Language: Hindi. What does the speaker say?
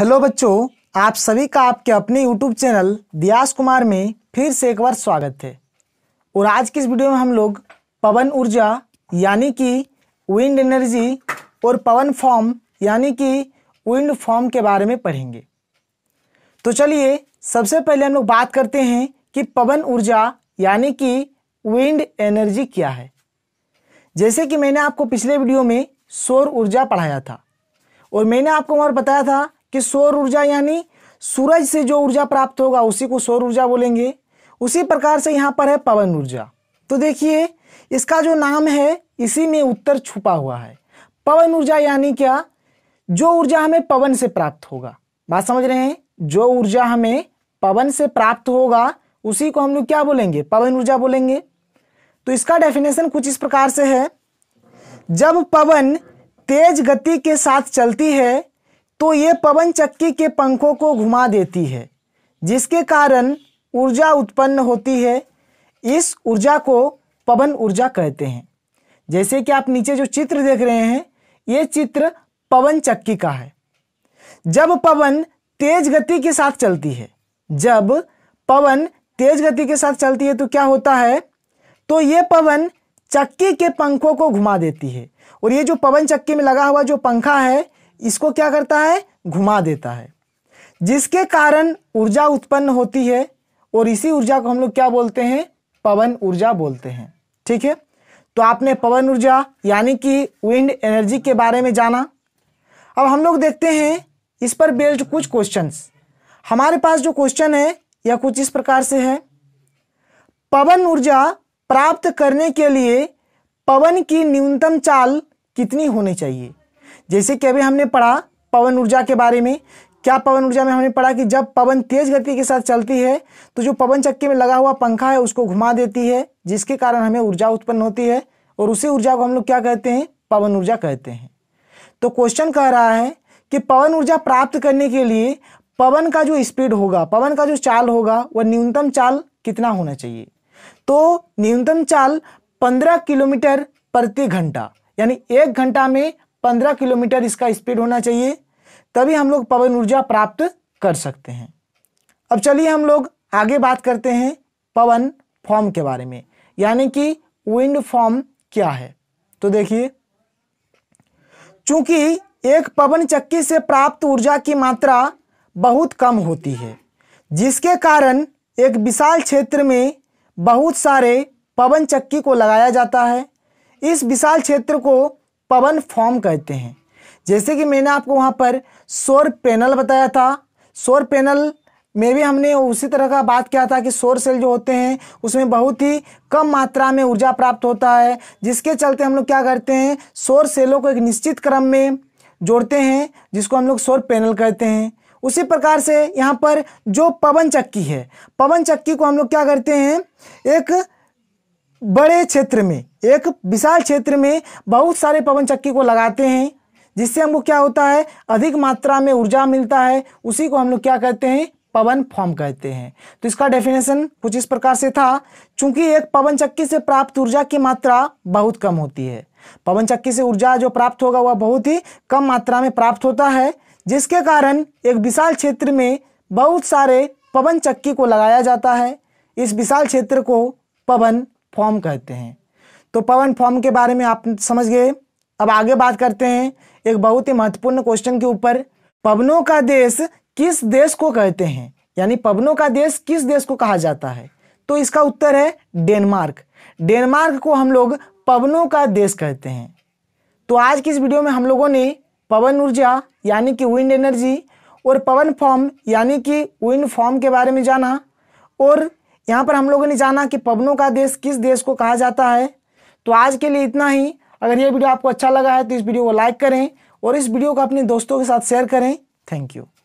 हेलो बच्चों आप सभी का आपके अपने यूट्यूब चैनल दियास कुमार में फिर से एक बार स्वागत है और आज की इस वीडियो में हम लोग पवन ऊर्जा यानी कि विंड एनर्जी और पवन फॉर्म यानी कि विंड फॉर्म के बारे में पढ़ेंगे तो चलिए सबसे पहले हम लोग बात करते हैं कि पवन ऊर्जा यानी कि विंड एनर्जी क्या है जैसे कि मैंने आपको पिछले वीडियो में सौर ऊर्जा पढ़ाया था और मैंने आपको और बताया था कि सौर ऊर्जा यानी सूरज से जो ऊर्जा प्राप्त होगा उसी को सौर ऊर्जा बोलेंगे उसी प्रकार से यहाँ पर है पवन ऊर्जा तो देखिए इसका जो नाम है इसी में उत्तर छुपा हुआ है पवन ऊर्जा यानी क्या जो ऊर्जा हमें पवन से प्राप्त होगा बात समझ रहे हैं जो ऊर्जा हमें पवन से प्राप्त होगा उसी को हम लोग क्या बोलेंगे पवन ऊर्जा बोलेंगे तो इसका डेफिनेशन कुछ इस प्रकार से है जब पवन तेज गति के साथ चलती है तो ये पवन चक्की के पंखों को घुमा देती है जिसके कारण ऊर्जा उत्पन्न होती है इस ऊर्जा को पवन ऊर्जा कहते हैं जैसे कि आप नीचे जो चित्र देख रहे हैं ये चित्र पवन चक्की का है जब पवन तेज गति के साथ चलती है जब पवन तेज गति के साथ चलती है तो क्या होता है तो ये पवन चक्की के पंखों को घुमा देती है और ये जो पवन चक्की में लगा हुआ जो पंखा है इसको क्या करता है घुमा देता है जिसके कारण ऊर्जा उत्पन्न होती है और इसी ऊर्जा को हम लोग क्या बोलते हैं पवन ऊर्जा बोलते हैं ठीक है तो आपने पवन ऊर्जा यानी कि विंड एनर्जी के बारे में जाना अब हम लोग देखते हैं इस पर बेस्ड कुछ क्वेश्चंस हमारे पास जो क्वेश्चन है यह कुछ इस प्रकार से है पवन ऊर्जा प्राप्त करने के लिए पवन की न्यूनतम चाल कितनी होनी चाहिए जैसे कि अभी हमने पढ़ा पवन ऊर्जा के बारे में क्या पवन ऊर्जा में हमने पढ़ा कि जब पवन तेज गति के साथ चलती है तो जो पवन चक्के में लगा हुआ पंखा है उसको घुमा देती है जिसके कारण हमें ऊर्जा उत्पन्न होती है और उसी ऊर्जा को हम लोग क्या कहते हैं पवन ऊर्जा कहते हैं तो क्वेश्चन कह रहा है कि पवन ऊर्जा प्राप्त करने के लिए पवन का जो स्पीड होगा पवन का जो चाल होगा वह न्यूनतम चाल कितना होना चाहिए तो न्यूनतम चाल 15 किलोमीटर प्रति घंटा यानी एक घंटा में पंद्रह किलोमीटर इसका स्पीड होना चाहिए तभी हम लोग पवन ऊर्जा प्राप्त कर सकते हैं अब चलिए हम लोग आगे बात करते हैं पवन फॉर्म के बारे में यानी कि विंड फॉर्म क्या है तो देखिए चूंकि एक पवन चक्की से प्राप्त ऊर्जा की मात्रा बहुत कम होती है जिसके कारण एक विशाल क्षेत्र में बहुत सारे पवन चक्की को लगाया जाता है इस विशाल क्षेत्र को पवन फॉर्म कहते हैं जैसे कि मैंने आपको वहाँ पर सौर पैनल बताया था सौर पैनल में भी हमने उसी तरह का बात किया था कि सौर सेल जो होते हैं उसमें बहुत ही कम मात्रा में ऊर्जा प्राप्त होता है जिसके चलते हम लोग क्या करते हैं सौर सेलों को एक निश्चित क्रम में जोड़ते हैं जिसको हम लोग सौर पैनल कहते हैं उसी प्रकार से यहाँ पर जो पवन चक्की है पवन चक्की को हम लोग क्या करते हैं एक बड़े क्षेत्र में एक विशाल क्षेत्र में बहुत सारे पवन चक्की को लगाते हैं जिससे हमको क्या होता है अधिक मात्रा में ऊर्जा मिलता है उसी को हम लोग क्या कहते हैं पवन फॉर्म कहते हैं तो इसका डेफिनेशन कुछ इस प्रकार से था चूंकि एक पवन चक्की से प्राप्त ऊर्जा की मात्रा बहुत कम होती है पवन चक्की से ऊर्जा जो प्राप्त होगा वह बहुत ही कम मात्रा में प्राप्त होता है जिसके कारण एक विशाल क्षेत्र में बहुत सारे पवन चक्की को लगाया जाता है इस विशाल क्षेत्र को पवन फॉर्म कहते हैं तो पवन फॉर्म के बारे में आप समझ गए अब आगे बात करते हैं एक बहुत ही महत्वपूर्ण क्वेश्चन के ऊपर पवनों का देश किस देश को कहते हैं यानी पवनों का देश किस देश को कहा जाता है तो इसका उत्तर है डेनमार्क डेनमार्क को हम लोग पवनों का देश कहते हैं तो आज की इस वीडियो में हम लोगों ने पवन ऊर्जा यानी कि विंड एनर्जी और पवन फॉर्म यानी कि विंड फॉर्म के बारे में जाना और यहाँ पर हम लोगों ने जाना कि पवनों का देश किस देश को कहा जाता है तो आज के लिए इतना ही अगर ये वीडियो आपको अच्छा लगा है तो इस वीडियो को लाइक करें और इस वीडियो को अपने दोस्तों के साथ शेयर करें थैंक यू